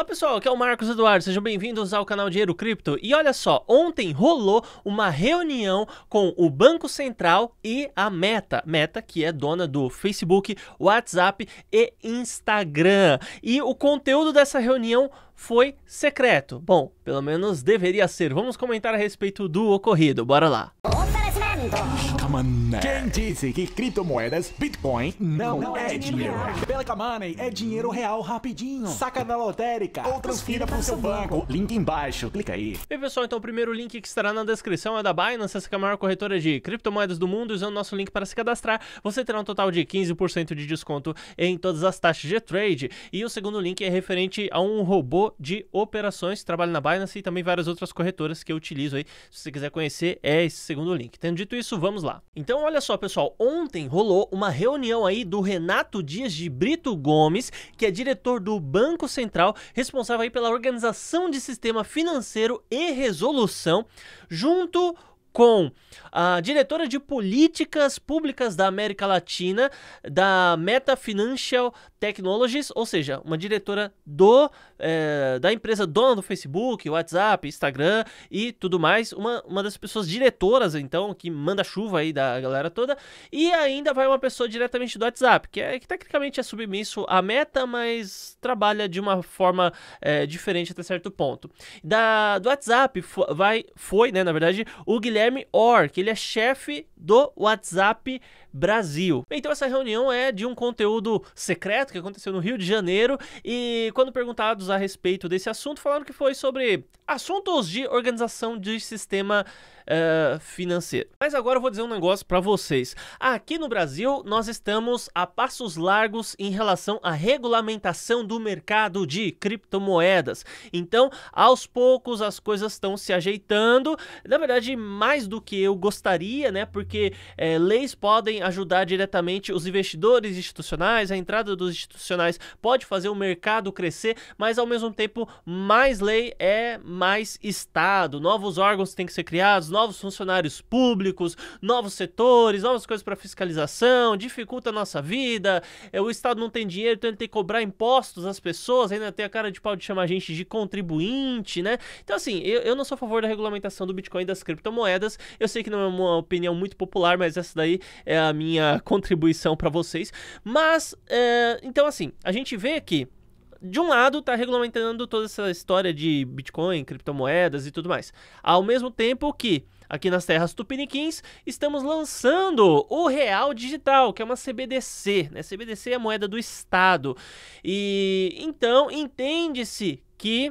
Olá pessoal, aqui é o Marcos Eduardo, sejam bem-vindos ao canal Dinheiro Cripto. E olha só, ontem rolou uma reunião com o Banco Central e a Meta, Meta que é dona do Facebook, WhatsApp e Instagram. E o conteúdo dessa reunião foi secreto. Bom, pelo menos deveria ser. Vamos comentar a respeito do ocorrido, bora lá. Opa! Quem disse que criptomoedas, Bitcoin, não, não é, é dinheiro? dinheiro. Pelica Money é dinheiro real rapidinho. Saca da lotérica ou transfira para o seu banco. banco. Link embaixo, clica aí. E pessoal, então o primeiro link que estará na descrição é da Binance, essa que é a maior corretora de criptomoedas do mundo. Usando nosso link para se cadastrar, você terá um total de 15% de desconto em todas as taxas de trade. E o segundo link é referente a um robô de operações que trabalha na Binance e também várias outras corretoras que eu utilizo aí. Se você quiser conhecer, é esse segundo link. Tendo dito Dito isso, vamos lá. Então, olha só, pessoal, ontem rolou uma reunião aí do Renato Dias de Brito Gomes, que é diretor do Banco Central, responsável aí pela organização de sistema financeiro e resolução, junto com a diretora de políticas públicas da América Latina da Meta Financial Technologies, ou seja, uma diretora do é, da empresa dona do Facebook, WhatsApp, Instagram e tudo mais, uma, uma das pessoas diretoras então que manda chuva aí da galera toda e ainda vai uma pessoa diretamente do WhatsApp que é que tecnicamente é submisso à Meta, mas trabalha de uma forma é, diferente até certo ponto. Da do WhatsApp foi, vai foi né na verdade o Guilherme Guilherme Orr, que ele é chefe do WhatsApp Brasil. Então essa reunião é de um conteúdo secreto que aconteceu no Rio de Janeiro e quando perguntados a respeito desse assunto, falaram que foi sobre assuntos de organização de sistema uh, financeiro. Mas agora eu vou dizer um negócio para vocês. Aqui no Brasil, nós estamos a passos largos em relação à regulamentação do mercado de criptomoedas. Então, aos poucos as coisas estão se ajeitando. Na verdade, mais mais do que eu gostaria, né? Porque é, leis podem ajudar diretamente os investidores institucionais, a entrada dos institucionais pode fazer o mercado crescer, mas ao mesmo tempo, mais lei é mais Estado. Novos órgãos têm que ser criados, novos funcionários públicos, novos setores, novas coisas para fiscalização, dificulta a nossa vida. É, o Estado não tem dinheiro, então ele tem que cobrar impostos às pessoas, ainda tem a cara de pau de chamar a gente de contribuinte, né? Então, assim, eu, eu não sou a favor da regulamentação do Bitcoin e das criptomoedas moedas. Eu sei que não é uma opinião muito popular, mas essa daí é a minha contribuição para vocês. Mas, é, então assim, a gente vê que de um lado, tá regulamentando toda essa história de Bitcoin, criptomoedas e tudo mais. Ao mesmo tempo que, aqui nas terras tupiniquins, estamos lançando o Real Digital, que é uma CBDC. Né? CBDC é a moeda do Estado. E então entende-se que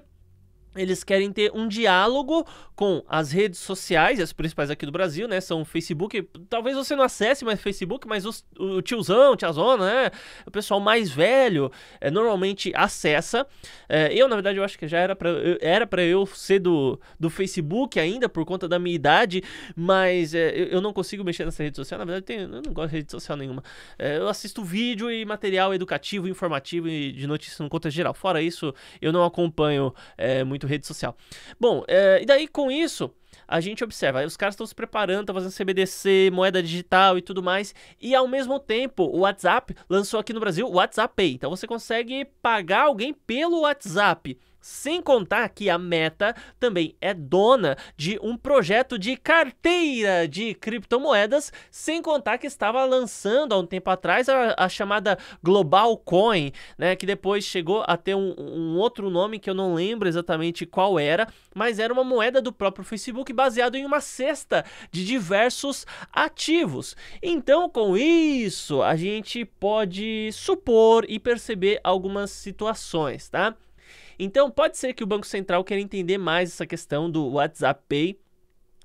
eles querem ter um diálogo com as redes sociais, as principais aqui do Brasil, né? São o Facebook. Talvez você não acesse mais Facebook, mas os, o tiozão, tiazona, né? O pessoal mais velho é, normalmente acessa. É, eu, na verdade, eu acho que já era pra, eu, era eu ser do, do Facebook ainda, por conta da minha idade, mas é, eu, eu, não consigo mexer nessa rede social. Na verdade, eu não gosto de rede social nenhuma. É, eu assisto vídeo e material educativo, informativo e de notícia no conta geral. Fora isso, eu não acompanho é, muito muito rede social. Bom, é, e daí com isso, a gente observa, os caras estão se preparando, estão fazendo CBDC, moeda digital e tudo mais, e ao mesmo tempo o WhatsApp lançou aqui no Brasil o WhatsApp Pay, então você consegue pagar alguém pelo WhatsApp. Sem contar que a Meta também é dona de um projeto de carteira de criptomoedas, sem contar que estava lançando há um tempo atrás a, a chamada Global Coin, né, que depois chegou a ter um, um, outro nome que eu não lembro exatamente qual era, mas era uma moeda do próprio Facebook baseado em uma cesta de diversos ativos. Então, com isso, a gente pode supor e perceber algumas situações, tá? Então, pode ser que o Banco Central queira entender mais essa questão do WhatsApp Pay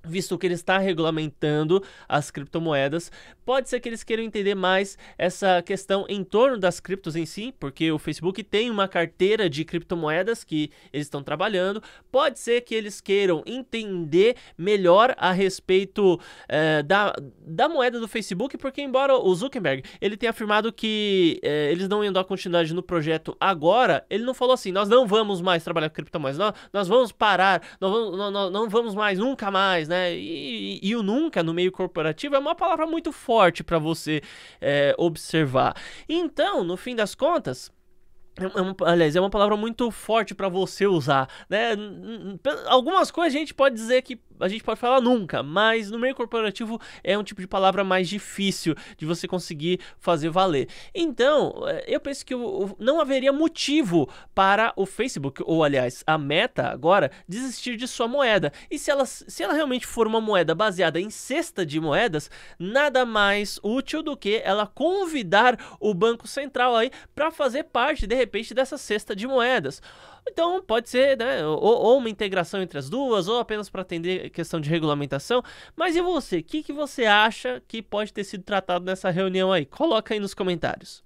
visto que ele está regulamentando as criptomoedas. Pode ser que eles queiram entender mais essa questão em torno das criptos em si, porque o Facebook tem uma carteira de criptomoedas que eles estão trabalhando. Pode ser que eles queiram entender melhor a respeito eh, da, da moeda do Facebook, porque embora o Zuckerberg ele tenha afirmado que eh, eles não iam dar continuidade no projeto agora, ele não falou assim, nós não vamos mais trabalhar com criptomoedas, nós, nós vamos parar, nós vamos, não, não, não vamos mais, nunca mais, né? né? E, e, e o nunca no meio corporativo é uma palavra muito forte para você é, observar. Então, no fim das contas, é, é uma, aliás, é uma palavra muito forte para você usar, né? Algumas coisas a gente pode dizer que a gente pode falar nunca, mas no meio corporativo é um tipo de palavra mais difícil de você conseguir fazer valer. Então, é, eu penso que não haveria motivo para o Facebook, ou aliás, a Meta agora, desistir de sua moeda. E se ela, se ela realmente for uma moeda baseada em cesta de moedas, nada mais útil do que ela convidar o Banco Central aí para fazer parte, de repente dessa cesta de moedas. Então pode ser né, ou, ou uma integração entre as duas, ou apenas para atender questão de regulamentação. Mas e você? O que, que você acha que pode ter sido tratado nessa reunião aí? Coloca aí nos comentários.